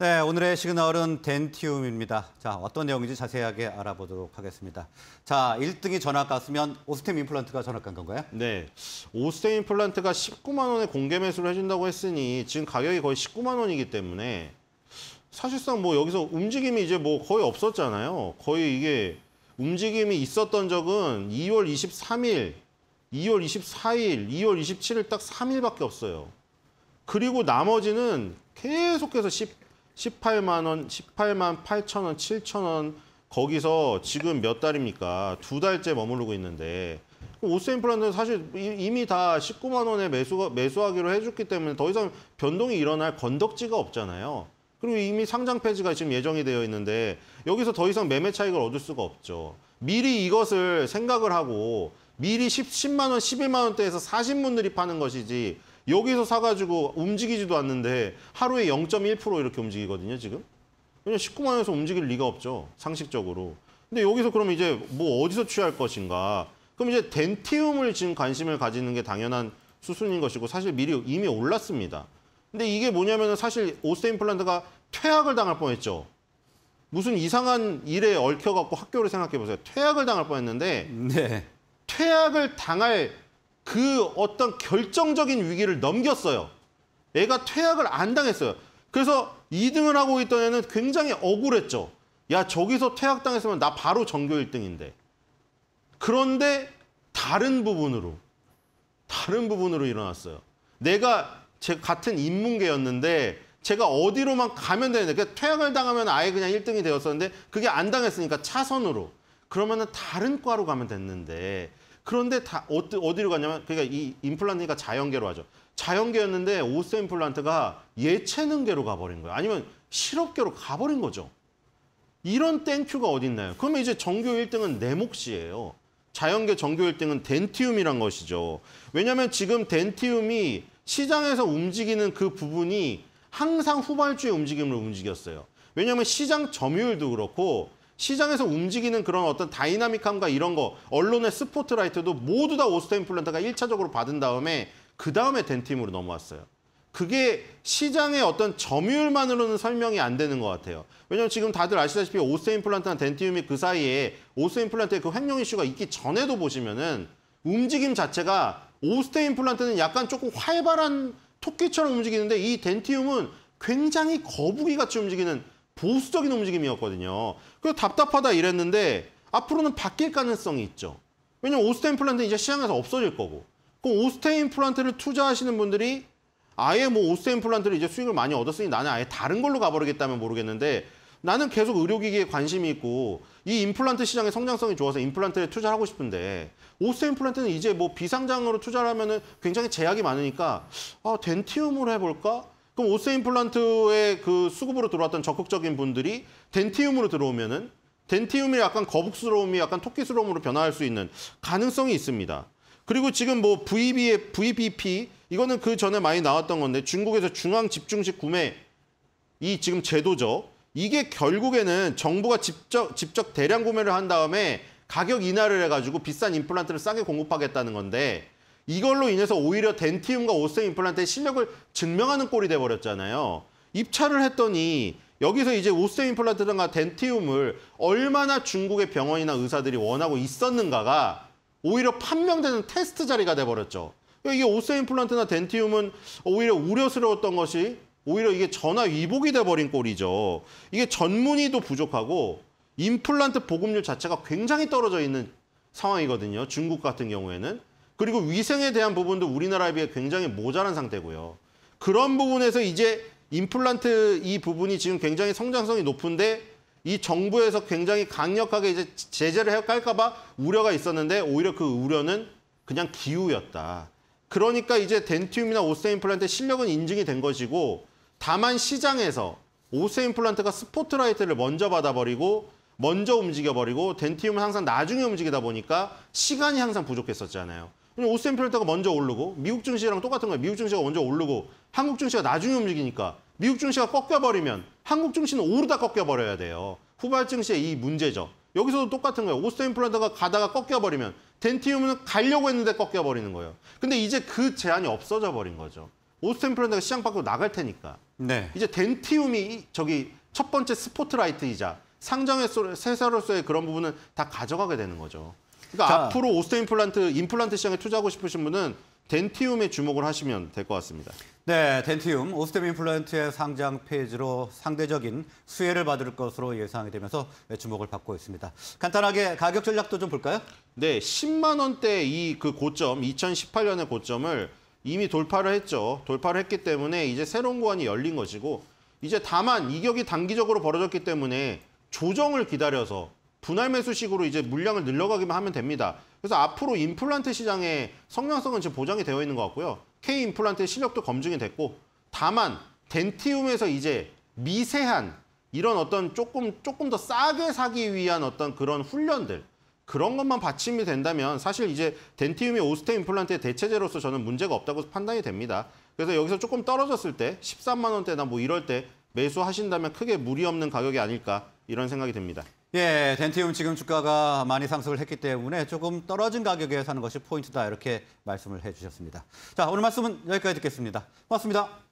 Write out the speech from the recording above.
네, 오늘의 시그널은 덴티움입니다. 자, 어떤 내용인지 자세하게 알아보도록 하겠습니다. 자, 1등이 전학 갔으면 오스템 임플란트가 전학 간 건가요? 네. 오스템 임플란트가 19만 원에 공개 매수를 해준다고 했으니 지금 가격이 거의 19만 원이기 때문에 사실상 뭐 여기서 움직임이 이제 뭐 거의 없었잖아요. 거의 이게 움직임이 있었던 적은 2월 23일, 2월 24일, 2월 27일 딱 3일밖에 없어요. 그리고 나머지는 계속해서 10, 18만 원, 18만 8천 원, 7천 원 거기서 지금 몇 달입니까? 두 달째 머무르고 있는데 오스앤플란트는 사실 이미 다 19만 원에 매수, 매수하기로 해줬기 때문에 더 이상 변동이 일어날 건덕지가 없잖아요. 그리고 이미 상장 폐지가 지금 예정이 되어 있는데 여기서 더 이상 매매 차익을 얻을 수가 없죠. 미리 이것을 생각을 하고 미리 10, 만원 11만 원대에서 사신 분들이 파는 것이지 여기서 사가지고 움직이지도 않는데 하루에 0.1% 이렇게 움직이거든요, 지금. 그냥 19만 원에서 움직일 리가 없죠, 상식적으로. 근데 여기서 그럼 이제 뭐 어디서 취할 것인가. 그럼 이제 덴티움을 지금 관심을 가지는 게 당연한 수순인 것이고 사실 미리 이미 올랐습니다. 근데 이게 뭐냐면 은 사실 오스테인플란트가 퇴학을 당할 뻔했죠. 무슨 이상한 일에 얽혀갖고 학교를 생각해보세요. 퇴학을 당할 뻔했는데 네. 퇴학을 당할 그 어떤 결정적인 위기를 넘겼어요. 애가 퇴학을 안 당했어요. 그래서 2등을 하고 있던 애는 굉장히 억울했죠. 야 저기서 퇴학당했으면 나 바로 전교 1등인데. 그런데 다른 부분으로 다른 부분으로 일어났어요. 내가 제 같은 인문계였는데 제가 어디로만 가면 되는데 그러니까 퇴학을 당하면 아예 그냥 1등이 되었었는데 그게 안 당했으니까 차선으로 그러면은 다른 과로 가면 됐는데 그런데 다 어디, 어디로 갔냐면 그러니까 이 임플란트가 자연계로 하죠. 자연계였는데 오스 임플란트가 예체능계로 가버린 거예요. 아니면 실업계로 가버린 거죠. 이런 땡큐가 어딨나요? 그러면 이제 정교 1등은 내 몫이에요. 자연계 정교 1등은 덴티움이란 것이죠. 왜냐하면 지금 덴티움이 시장에서 움직이는 그 부분이 항상 후발주의 움직임을 움직였어요. 왜냐하면 시장 점유율도 그렇고 시장에서 움직이는 그런 어떤 다이나믹함과 이런 거 언론의 스포트라이트도 모두 다 오스테인 플랜트가 1차적으로 받은 다음에 그 다음에 덴팀으로 넘어왔어요. 그게 시장의 어떤 점유율만으로는 설명이 안 되는 것 같아요. 왜냐하면 지금 다들 아시다시피 오스테인 플란트나 덴티움이 그 사이에 오스테인 플란트의 그 횡령 이슈가 있기 전에도 보시면은 움직임 자체가 오스테인 플란트는 약간 조금 활발한 토끼처럼 움직이는데 이 덴티움은 굉장히 거북이같이 움직이는 보수적인 움직임이었거든요. 그래서 답답하다 이랬는데 앞으로는 바뀔 가능성이 있죠. 왜냐면 오스테인 플란트는 이제 시장에서 없어질 거고. 그럼 오스테인 플란트를 투자하시는 분들이 아예 뭐 오스테인 플란트를 이제 수익을 많이 얻었으니 나는 아예 다른 걸로 가버리겠다면 모르겠는데 나는 계속 의료기기에 관심이 있고 이 임플란트 시장의 성장성이 좋아서 임플란트에 투자 하고 싶은데 오스테인 플란트는 이제 뭐 비상장으로 투자를 하면은 굉장히 제약이 많으니까 아, 덴티움으로 해볼까? 그럼 오세임 플란트의 그 수급으로 들어왔던 적극적인 분들이 덴티움으로 들어오면은 덴티움이 약간 거북스러움이 약간 토끼스러움으로 변화할 수 있는 가능성이 있습니다. 그리고 지금 뭐 VB의 VBP 이거는 그 전에 많이 나왔던 건데 중국에서 중앙 집중식 구매 이 지금 제도죠. 이게 결국에는 정부가 직접 직접 대량 구매를 한 다음에 가격 인하를 해가지고 비싼 임플란트를 싸게 공급하겠다는 건데 이걸로 인해서 오히려 덴티움과 오스템 임플란트의 실력을 증명하는 꼴이 돼버렸잖아요. 입찰을 했더니 여기서 이제 오스템 임플란트든가 덴티움을 얼마나 중국의 병원이나 의사들이 원하고 있었는가가 오히려 판명되는 테스트 자리가 돼버렸죠. 이게 오스템 임플란트나 덴티움은 오히려 우려스러웠던 것이 오히려 이게 전화 위복이 돼버린 꼴이죠. 이게 전문의도 부족하고 임플란트 보급률 자체가 굉장히 떨어져 있는 상황이거든요. 중국 같은 경우에는. 그리고 위생에 대한 부분도 우리나라에 비해 굉장히 모자란 상태고요. 그런 부분에서 이제 임플란트 이 부분이 지금 굉장히 성장성이 높은데 이 정부에서 굉장히 강력하게 이제 제재를 할까봐 우려가 있었는데 오히려 그 우려는 그냥 기우였다. 그러니까 이제 덴티움이나 오스테 임플란트 실력은 인증이 된 것이고 다만 시장에서 오스테 임플란트가 스포트라이트를 먼저 받아버리고 먼저 움직여버리고 덴티움은 항상 나중에 움직이다 보니까 시간이 항상 부족했었잖아요. 그냥 오스템 필터가 먼저 오르고 미국 증시랑 똑같은 거예요. 미국 증시가 먼저 오르고 한국 증시가 나중에 움직이니까 미국 증시가 꺾여버리면 한국 증시는 오르다 꺾여버려야 돼요. 후발 증시의 이 문제죠. 여기서도 똑같은 거예요. 오스템 플란터가 가다가 꺾여버리면 덴티움은 가려고 했는데 꺾여버리는 거예요. 근데 이제 그 제한이 없어져 버린 거죠. 오스템 플란터가 시장 밖으로 나갈 테니까. 네. 이제 덴티움이 저기 첫 번째 스포트라이트이자 상장의 세사로서의 그런 부분은 다 가져가게 되는 거죠. 그러니까 앞으로 오스템 임플란트 임플란트 시장에 투자하고 싶으신 분은 덴티움에 주목을 하시면 될 것 같습니다. 네, 덴티움 오스템 임플란트의 상장 페이지로 상대적인 수혜를 받을 것으로 예상이 되면서 주목을 받고 있습니다. 간단하게 가격 전략도 좀 볼까요? 네, 10만 원대 이 그 고점, 2018년의 고점을 이미 돌파를 했죠. 돌파를 했기 때문에 이제 새로운 구간이 열린 것이고 이제 다만 이격이 단기적으로 벌어졌기 때문에 조정을 기다려서 분할 매수식으로 이제 물량을 늘려가기만 하면 됩니다. 그래서 앞으로 임플란트 시장의 성장성은 지금 보장이 되어 있는 것 같고요. K 임플란트의 실력도 검증이 됐고 다만 덴티움에서 이제 미세한 이런 어떤 조금 조금 더 싸게 사기 위한 어떤 그런 훈련들 그런 것만 받침이 된다면 사실 이제 덴티움이 오스테 임플란트의 대체제로서 저는 문제가 없다고 판단이 됩니다. 그래서 여기서 조금 떨어졌을 때 13만 원대나 뭐 이럴 때 매수하신다면 크게 무리 없는 가격이 아닐까 이런 생각이 듭니다. 예, 덴티움 지금 주가가 많이 상승을 했기 때문에 조금 떨어진 가격에 사는 것이 포인트다 이렇게 말씀을 해주셨습니다. 자, 오늘 말씀은 여기까지 듣겠습니다. 고맙습니다.